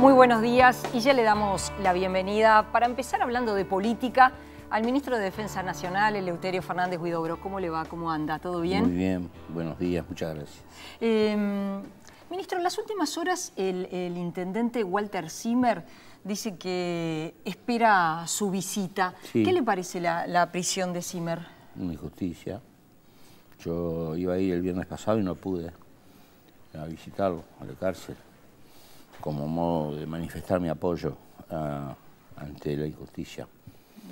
Muy buenos días y ya le damos la bienvenida para empezar hablando de política al ministro de Defensa Nacional, Eleuterio Fernández Huidobro. ¿Cómo le va? ¿Cómo anda? ¿Todo bien? Muy bien, buenos días, muchas gracias. Em, ministro, en las últimas horas el, intendente Walter Zimmer dice que espera su visita. ¿Qué le parece la, prisión de Zimmer? Una injusticia. Yo iba ahí el viernes pasado y no pude a visitarlo, a la cárcel como modo de manifestar mi apoyo ah, ante la injusticia.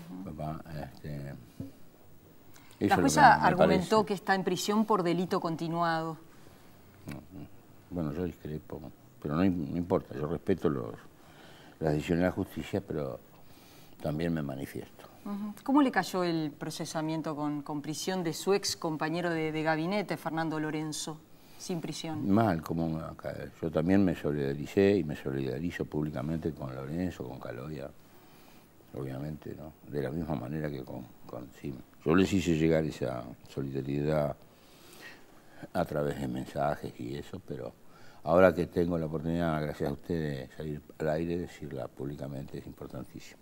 Este, la jueza argumentó que está en prisión por delito continuado. Bueno, yo discrepo, pero no, importa, yo respeto los, las decisiones de la justicia, pero también me manifiesto. ¿Cómo le cayó el procesamiento con, con, prisión de su ex compañero de gabinete, Fernando Lorenzo? sin prisión. Mal, como acá. Yo también me solidaricé y me solidarizo públicamente con Lorenzo, con Caloya, obviamente, ¿no? De la misma manera que con, con Yo les hice llegar esa solidaridad a través de mensajes y eso, pero ahora que tengo la oportunidad, gracias a usted, de salir al aire y decirla públicamente, es importantísimo.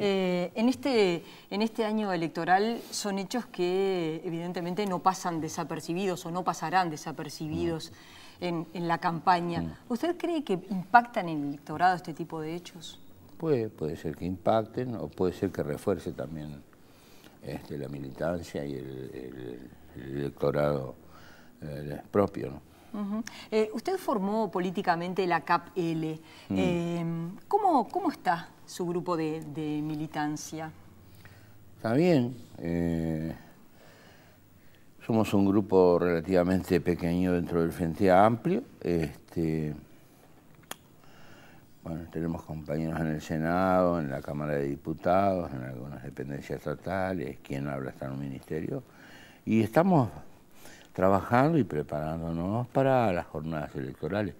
Eh, en, este, en este año electoral son hechos que evidentemente no pasan desapercibidos o no pasarán desapercibidos en, la campaña. ¿Usted cree que impactan en el electorado este tipo de hechos? Puede, puede ser que impacten o puede ser que refuerce también este, la militancia y el, electorado eh, propio. ¿no? Eh, usted formó políticamente la CAP-L. Mm. Em, ¿cómo, ¿cómo, está su grupo de, militancia? Está bien. Eh, somos un grupo relativamente pequeño dentro del Frente Amplio. Este, bueno, tenemos compañeros en el Senado, en la Cámara de Diputados, en algunas dependencias estatales, quien habla está en un ministerio. Y estamos trabajando y preparándonos para las jornadas electorales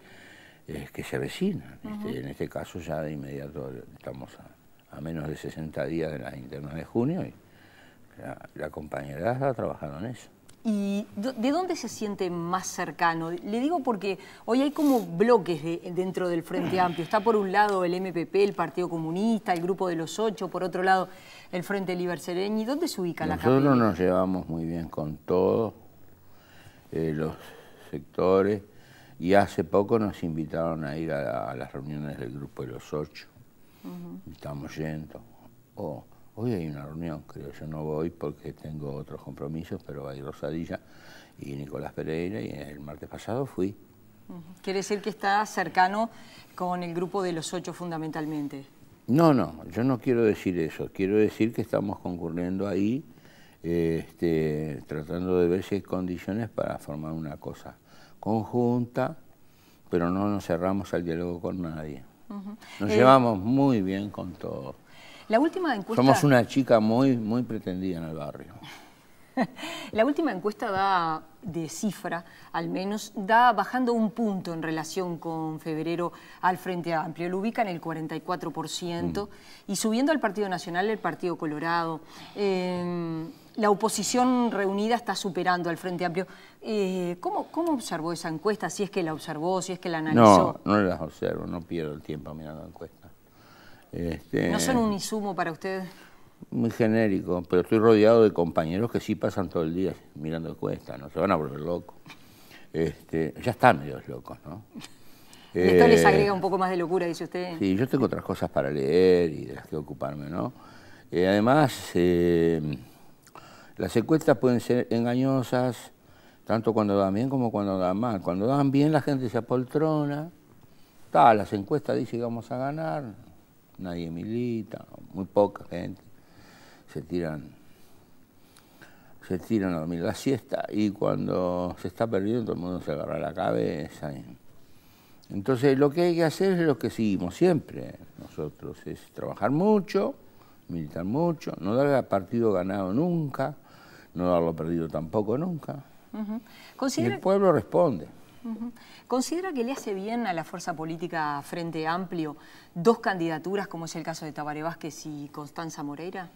eh, que se avecinan. Este, en este caso ya de inmediato estamos a, menos de 60 días de las internas de junio y la, compañera está trabajando en eso. ¿Y de dónde se siente más cercano? Le digo porque hoy hay como bloques dentro del Frente Amplio. Está por un lado el MPP, el Partido Comunista, el Grupo de los Ocho, por otro lado el Frente Liber ¿Y ¿Dónde se ubica la la Nosotros nos llevamos muy bien con todos, eh, los sectores, y hace poco nos invitaron a ir a, las reuniones del grupo de los ocho. Estamos yendo. Oh, hoy hay una reunión, creo yo no voy porque tengo otros compromisos, pero hay Rosadilla y Nicolás Pereira y el martes pasado fui. Quiere decir que está cercano con el grupo de los ocho fundamentalmente. No, no, yo no quiero decir eso. Quiero decir que estamos concurriendo ahí este, tratando de ver si hay condiciones para formar una cosa conjunta, pero no nos cerramos al diálogo con nadie. Nos eh, llevamos muy bien con todo Somos una chica muy, muy pretendida en el barrio. La última encuesta da de cifra, al menos, da bajando un punto en relación con febrero al Frente Amplio. Lo ubica en el 44% mm. y subiendo al Partido Nacional el Partido Colorado. Em, la oposición reunida está superando al Frente Amplio. Eh, ¿cómo, observó esa encuesta? Si es que la observó, si es que la analizó. No, no las observo, no pierdo el tiempo mirando encuestas. Este, ¿No son un insumo para ustedes? Muy genérico, pero estoy rodeado de compañeros que sí pasan todo el día mirando encuestas, ¿no? Se van a volver locos. Este, ya están medios locos, ¿no? Esto les eh, agrega un poco más de locura, dice usted. Sí, yo tengo otras cosas para leer y de las que ocuparme, ¿no? Eh, además... Las encuestas pueden ser engañosas, tanto cuando dan bien como cuando dan mal. Cuando dan bien la gente se apoltrona, está, las encuestas dicen que vamos a ganar, nadie milita, muy poca gente, se tiran se tiran a dormir la siesta y cuando se está perdiendo todo el mundo se agarra la cabeza. Entonces lo que hay que hacer es lo que seguimos siempre nosotros, es trabajar mucho, militar mucho, no dar partido ganado nunca, no haberlo perdido tampoco nunca. el pueblo responde. ¿Considera que le hace bien a la fuerza política Frente Amplio dos candidaturas, como es el caso de Tabaré Vázquez y Constanza Moreira?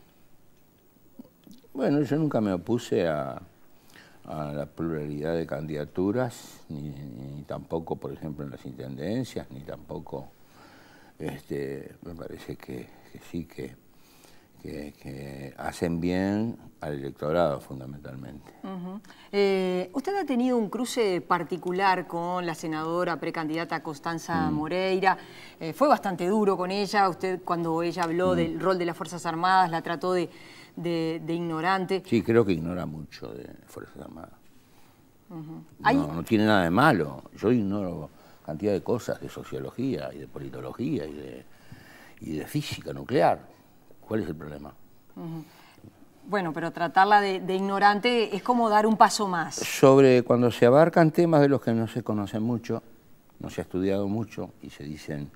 Bueno, yo nunca me opuse a, la pluralidad de candidaturas, ni, tampoco, por ejemplo, en las intendencias, ni tampoco, este, me parece que sí que que, hacen bien al electorado fundamentalmente. Eh, usted ha tenido un cruce particular con la senadora precandidata Constanza mm. Moreira. Eh, fue bastante duro con ella. Usted cuando ella habló mm. del rol de las Fuerzas Armadas la trató de, ignorante. Sí, creo que ignora mucho de Fuerzas Armadas. no, tiene nada de malo. Yo ignoro cantidad de cosas de sociología y de politología y de, y de física nuclear ¿Cuál es el problema? Bueno, pero tratarla de, ignorante es como dar un paso más. Sobre cuando se abarcan temas de los que no se conocen mucho, no se ha estudiado mucho y se dicen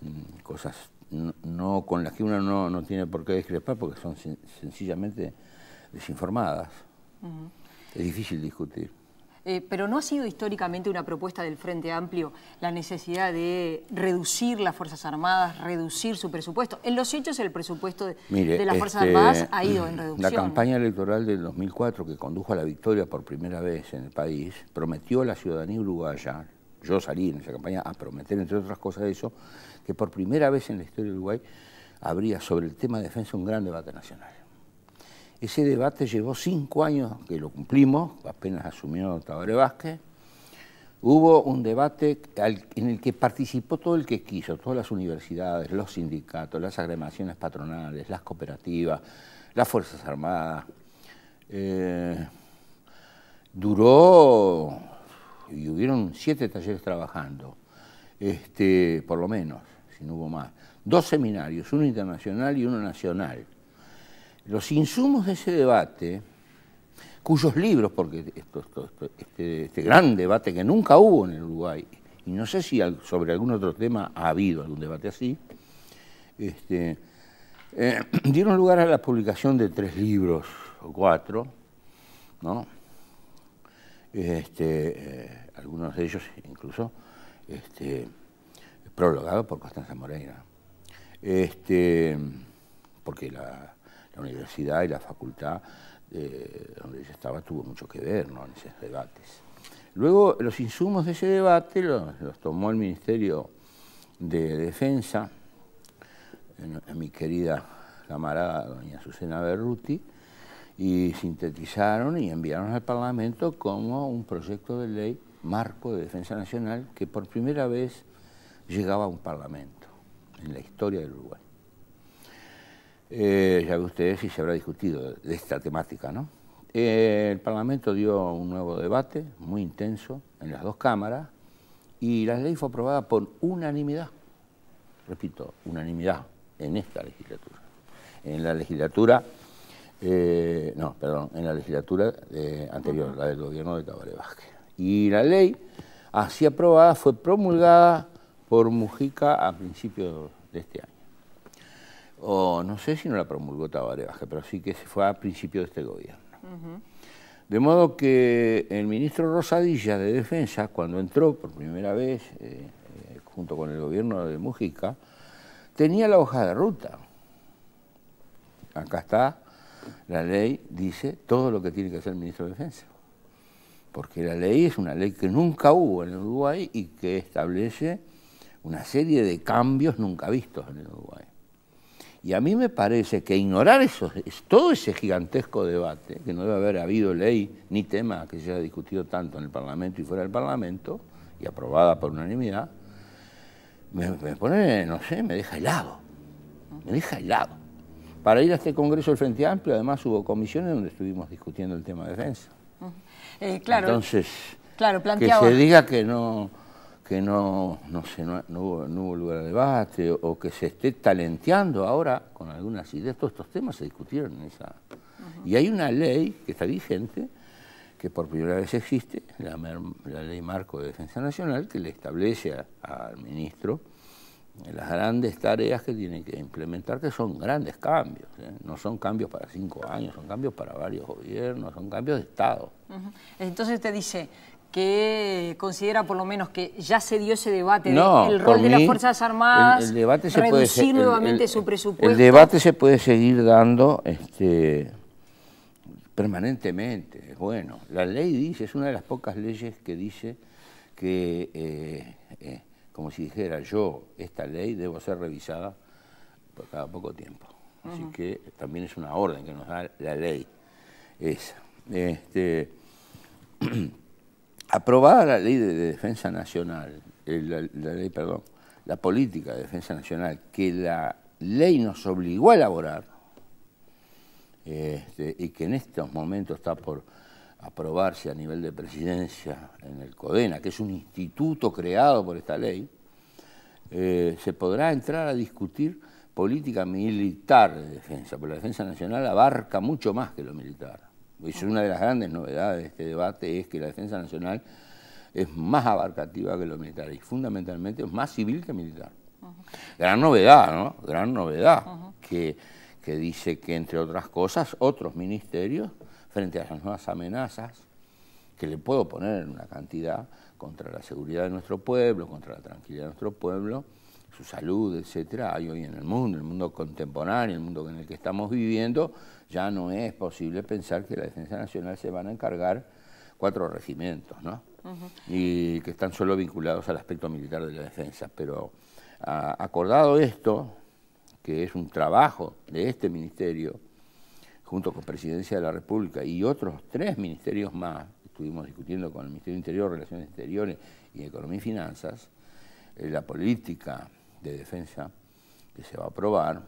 mm, cosas no, con las que uno no, tiene por qué discrepar porque son sencillamente desinformadas. Es difícil discutir. Eh, pero ¿no ha sido históricamente una propuesta del Frente Amplio la necesidad de reducir las Fuerzas Armadas, reducir su presupuesto? En los hechos el presupuesto de, las Fuerzas este, Armadas ha ido en reducción. La campaña electoral del 2004 que condujo a la victoria por primera vez en el país prometió a la ciudadanía uruguaya, yo salí en esa campaña a prometer, entre otras cosas, eso, que por primera vez en la historia de Uruguay habría sobre el tema de defensa un gran debate nacional. Ese debate llevó cinco años que lo cumplimos, apenas asumió doctor Vázquez. Hubo un debate en el que participó todo el que quiso, todas las universidades, los sindicatos, las agremaciones patronales, las cooperativas, las Fuerzas Armadas. Eh, duró y hubieron siete talleres trabajando, este, por lo menos, si no hubo más. Dos seminarios, uno internacional y uno nacional los insumos de ese debate, cuyos libros, porque este, este, gran debate que nunca hubo en el Uruguay, y no sé si sobre algún otro tema ha habido algún debate así, este, eh, dieron lugar a la publicación de tres libros o cuatro, ¿no? Este, eh, algunos de ellos incluso este, prologados por Constanza Moreira. porque la, la universidad y la facultad eh, donde ella estaba tuvo mucho que ver en esos debates. Luego, los insumos de ese debate los, tomó el Ministerio de Defensa, mi querida camarada doña Susana Berruti, y sintetizaron y enviaron al Parlamento como un proyecto de ley marco de defensa nacional que por primera vez llegaba a un Parlamento en la historia del Uruguay. Eh, ya ve ustedes si se habrá discutido de esta temática, ¿no? Eh, el Parlamento dio un nuevo debate, muy intenso, en las dos cámaras, y la ley fue aprobada por unanimidad, repito, unanimidad en esta legislatura. En la legislatura, eh, no, perdón, en la legislatura anterior, la del gobierno de Tabaré Vázquez. Y la ley, así aprobada, fue promulgada por Mujica a principios de este año o no sé si no la promulgó Tabaré pero sí que se fue a principio de este gobierno. De modo que el ministro Rosadilla de Defensa, cuando entró por primera vez, eh, eh, junto con el gobierno de Mujica, tenía la hoja de ruta. Acá está, la ley dice todo lo que tiene que hacer el ministro de Defensa. Porque la ley es una ley que nunca hubo en Uruguay y que establece una serie de cambios nunca vistos en Uruguay. Y a mí me parece que ignorar eso, todo ese gigantesco debate, que no debe haber habido ley ni tema que se haya discutido tanto en el Parlamento y fuera del Parlamento, y aprobada por unanimidad, me, pone, no sé, me deja helado. Me deja helado. Para ir a este Congreso del Frente Amplio, además hubo comisiones donde estuvimos discutiendo el tema de defensa. Eh, claro, Entonces, claro, que se diga que no que no, no, no, hubo, lugar a debate o que se esté talenteando ahora con algunas ideas. Todos estos temas se discutieron en esa. Y hay una ley que está vigente, que por primera vez existe, la, ley marco de defensa nacional, que le establece al ministro las grandes tareas que tiene que implementar, que son grandes cambios. ¿eh? No son cambios para cinco años, son cambios para varios gobiernos, son cambios de Estado. Entonces te dice, que considera por lo menos que ya se dio ese debate del rol de las Fuerzas Armadas, reducir nuevamente su presupuesto. El debate se puede seguir dando este, permanentemente, bueno. La ley dice, es una de las pocas leyes que dice que, eh, eh, como si dijera yo, esta ley debo ser revisada por cada poco tiempo. Así que también es una orden que nos da la ley esa. Este, aprobada la ley de, defensa nacional, eh, la, ley, perdón, la política de defensa nacional que la ley nos obligó a elaborar este, y que en estos momentos está por aprobarse a nivel de presidencia en el CODENA, que es un instituto creado por esta ley, eh, se podrá entrar a discutir política militar de defensa, porque la defensa nacional abarca mucho más que lo militar una de las grandes novedades de este debate es que la defensa nacional es más abarcativa que lo militar y fundamentalmente es más civil que militar. Gran novedad, ¿no? Gran novedad que, que, dice que, entre otras cosas, otros ministerios, frente a las nuevas amenazas, que le puedo poner en una cantidad contra la seguridad de nuestro pueblo, contra la tranquilidad de nuestro pueblo, su salud, etcétera, hay hoy en el mundo, el mundo contemporáneo, el mundo en el que estamos viviendo, ya no es posible pensar que la Defensa Nacional se van a encargar cuatro regimientos, ¿no? Y que están solo vinculados al aspecto militar de la defensa. Pero acordado esto, que es un trabajo de este ministerio, junto con Presidencia de la República y otros tres ministerios más, estuvimos discutiendo con el Ministerio de Interior, Relaciones Exteriores y Economía y Finanzas, eh, la política de defensa que se va a aprobar,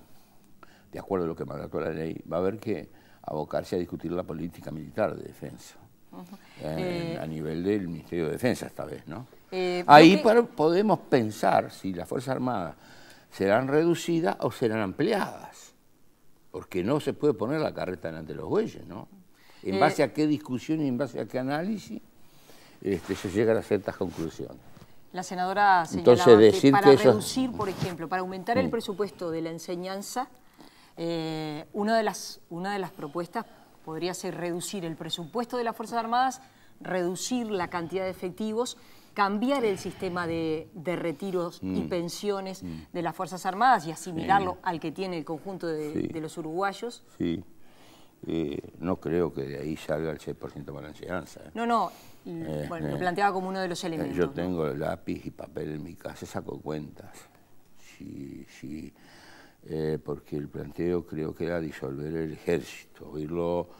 de acuerdo a lo que mandató la ley, va a haber que abocarse a discutir la política militar de defensa. Eh, eh, a nivel del Ministerio de Defensa esta vez, ¿no? Eh, Ahí podemos pensar si las Fuerzas Armadas serán reducidas o serán ampliadas, porque no se puede poner la carreta delante de los bueyes, ¿no? En base a qué discusión y en base a qué análisis este, se llegan a ciertas conclusiones. La senadora señalaba que para reducir, por ejemplo, para aumentar el mm. presupuesto de la enseñanza, eh, una, de las, una de las propuestas podría ser reducir el presupuesto de las Fuerzas Armadas, reducir la cantidad de efectivos, cambiar el sistema de, retiros y mm. pensiones mm. de las Fuerzas Armadas y asimilarlo al que tiene el conjunto de, los uruguayos. Sí, eh, no creo que de ahí salga el 6% para la enseñanza. ¿eh? No, no, eh, lo eh. planteaba como uno de los eh, elementos. Yo tengo lápiz y papel en mi casa, saco cuentas. Sí, sí, porque el planteo creo que era disolver el ejército, oírlo,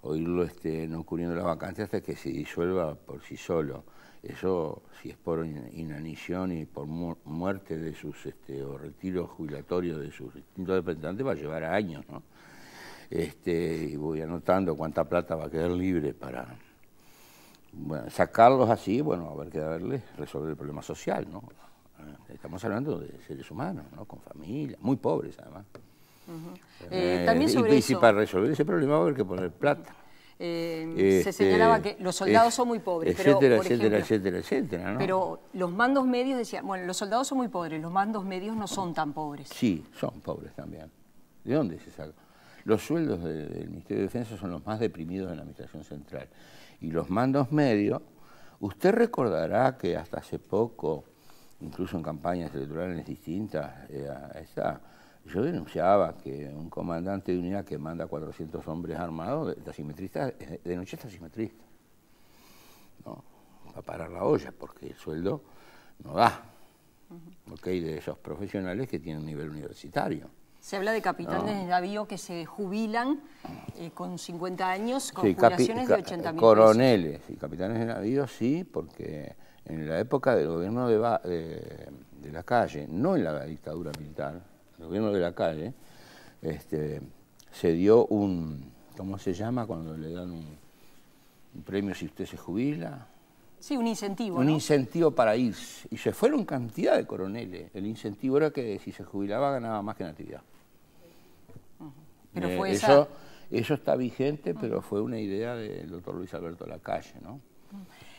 oírlo este, no cubriendo las vacantes hasta que se disuelva por sí solo. Eso, si es por inanición y por muerte de sus, este, o retiro jubilatorio de sus distintos representantes, va a llevar años, ¿no? Este, y voy anotando cuánta plata va a quedar libre para, bueno, sacarlos así, bueno, a ver que darle, resolver el problema social, ¿no? Eh, estamos hablando de seres humanos, ¿no? Con familia, muy pobres además. Eh, eh, también y, eso... para resolver ese problema va a haber que poner plata. se este, señalaba que los soldados son muy pobres. pero, etcétera, etcétera, etcétera, ¿no? Pero los mandos medios decían, bueno, los soldados son muy pobres, los mandos medios no son tan pobres. Sí, son pobres también. ¿De dónde se saca? Los sueldos del Ministerio de Defensa son los más deprimidos de la Administración Central. Y los mandos medios, usted recordará que hasta hace poco, incluso en campañas electorales distintas, eh, yo denunciaba que un comandante de unidad que manda 400 hombres armados, de eh, noche es ¿no? Va a parar la olla porque el sueldo no da. Porque de esos profesionales que tienen un nivel universitario. Se habla de capitanes de navío que se jubilan eh, con 50 años, con jubilaciones de 80 mil Coroneles y capitanes de navío sí, porque en la época del gobierno de, la calle, no en la dictadura militar, el gobierno de la calle, este, se dio un, ¿cómo se llama cuando le dan un, premio si usted se jubila? Sí, un incentivo. Un incentivo para irse. Y se fueron cantidad de coroneles. El incentivo era que si se jubilaba ganaba más que natividad. Eh, eso, eso está vigente, pero fue una idea del doctor Luis Alberto Lacalle, ¿no?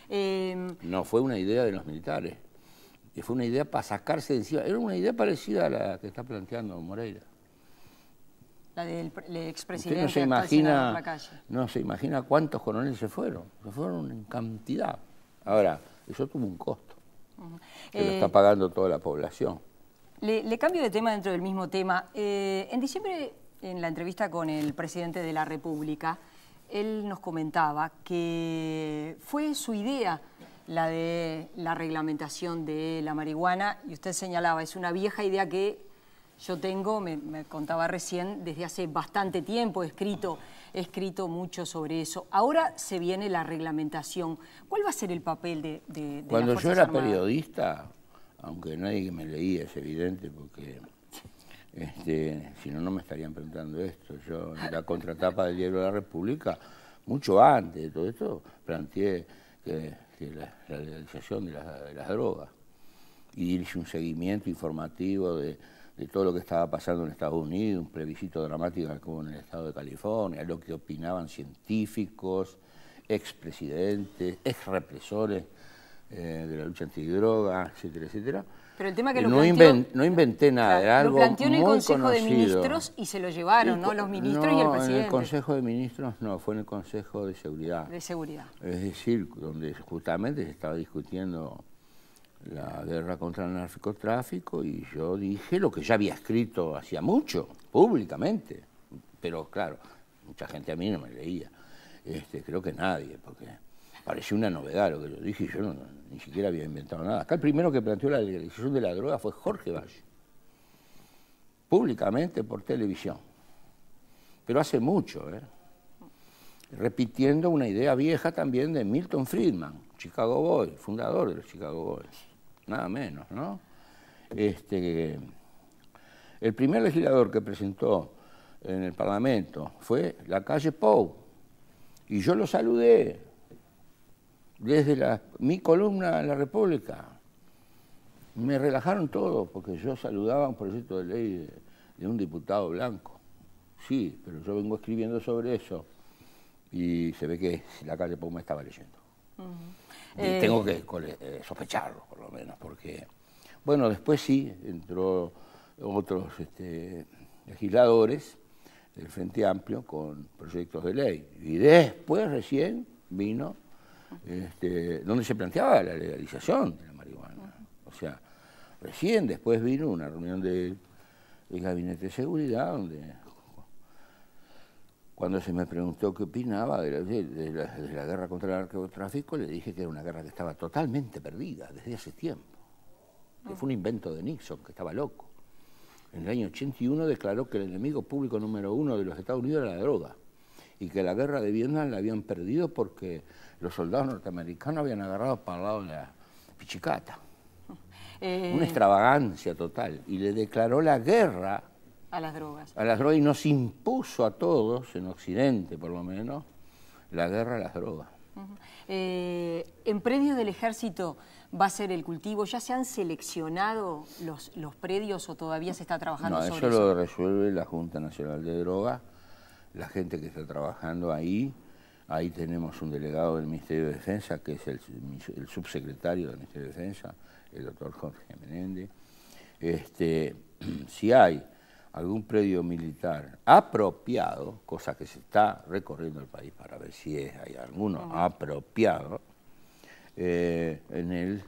Em, no fue una idea de los militares, fue una idea para sacarse de encima. Era una idea parecida a la que está planteando Moreira. La del, expresidente no se imagina, No se imagina cuántos coroneles se fueron, se fueron en cantidad. Ahora, eso tuvo un costo, lo eh, está pagando toda la población. Le, cambio de tema dentro del mismo tema. Eh, en diciembre en la entrevista con el presidente de la República, él nos comentaba que fue su idea la de la reglamentación de la marihuana y usted señalaba, es una vieja idea que yo tengo, me, contaba recién, desde hace bastante tiempo he escrito, escrito mucho sobre eso. Ahora se viene la reglamentación. ¿Cuál va a ser el papel de... de, de Cuando yo era periodista, aunque nadie me leía es evidente porque este, si no, no me estarían preguntando esto. Yo en la contratapa del diario de la República, mucho antes de todo esto, planteé la, legalización de, las drogas y hice un seguimiento informativo de, todo lo que estaba pasando en Estados Unidos, un plebiscito dramático como en el estado de California, lo que opinaban científicos, expresidentes, ex represores eh, de la lucha antidroga, etcétera, etcétera pero el tema que lo no, no inventé nada, era algo Lo planteó en el Consejo de Ministros y se lo llevaron, ¿no? Los ministros y el presidente. en el Consejo de Ministros no, fue en el Consejo de Seguridad. De Seguridad. Es decir, donde justamente se estaba discutiendo la guerra contra el narcotráfico y yo dije lo que ya había escrito hacía mucho, públicamente. Pero claro, mucha gente a mí no me leía. Este, creo que nadie, porque pareció una novedad lo que yo dije, yo ni siquiera había inventado nada. Acá el primero que planteó la legalización de la droga fue Jorge Valle, públicamente por televisión, pero hace mucho, ¿eh? repitiendo una idea vieja también de Milton Friedman, Chicago Boy, fundador de los Chicago Boys, nada menos, ¿no? Este, el primer legislador que presentó en el Parlamento fue la calle Pou, y yo lo saludé, desde mi columna en la República. Me relajaron todo, porque yo saludaba un proyecto de ley de, un diputado blanco. Sí, pero yo vengo escribiendo sobre eso y se ve que la calle Puma estaba leyendo. Eh, tengo que eh, sospecharlo, por lo menos, porque, bueno, después sí, entró otros este, legisladores del Frente Amplio con proyectos de ley. Y después recién vino este, donde se planteaba la legalización de la marihuana. O sea, recién después vino una reunión del Gabinete de Seguridad donde cuando se me preguntó qué opinaba de la, guerra contra el narcotráfico, le dije que era una guerra que estaba totalmente perdida desde hace tiempo. Que fue un invento de Nixon, que estaba loco. En el año 81 declaró que el enemigo público número uno de los Estados Unidos era la droga y que la guerra de Vietnam la habían perdido porque los soldados norteamericanos habían agarrado para el lado de la pichicata. Eh, Una extravagancia total. Y le declaró la guerra a las drogas. A las drogas y nos impuso a todos, en Occidente por lo menos, la guerra a las drogas. Eh, en predio del ejército va a ser el cultivo, ¿ya se han seleccionado los, los predios o todavía se está trabajando sobre eso? eso lo resuelve la Junta Nacional de Drogas, la gente que está trabajando ahí. Ahí tenemos un delegado del Ministerio de Defensa, que es el, subsecretario del Ministerio de Defensa, el doctor Jorge Menéndez. Este, si hay algún predio militar apropiado, cosa que se está recorriendo el país para ver si hay alguno apropiado, eh, en él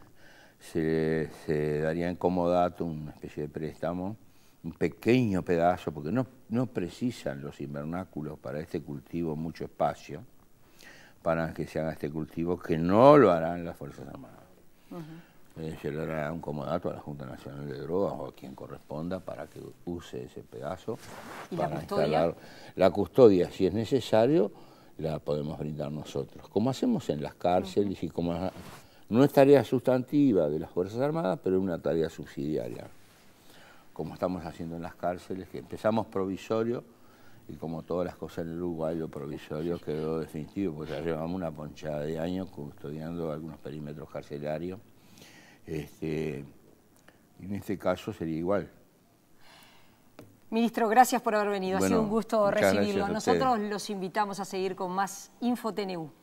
se, se daría en comodato una especie de préstamo un pequeño pedazo, porque no, no precisan los invernáculos para este cultivo mucho espacio, para que se haga este cultivo, que no lo harán las Fuerzas Armadas. Eh, se le hará un comodato a la Junta Nacional de Drogas o a quien corresponda para que use ese pedazo. ¿Y para la Instalar la custodia, si es necesario, la podemos brindar nosotros, como hacemos en las cárceles y como... No es tarea sustantiva de las Fuerzas Armadas, pero es una tarea subsidiaria como estamos haciendo en las cárceles, que empezamos provisorio y como todas las cosas en el Uruguay, lo provisorio quedó definitivo, porque ya llevamos una ponchada de años custodiando algunos perímetros carcelarios. Este, en este caso sería igual, Ministro, gracias por haber venido. ha sido un gusto recibirlo. Nosotros los invitamos a seguir con más InfoTNU.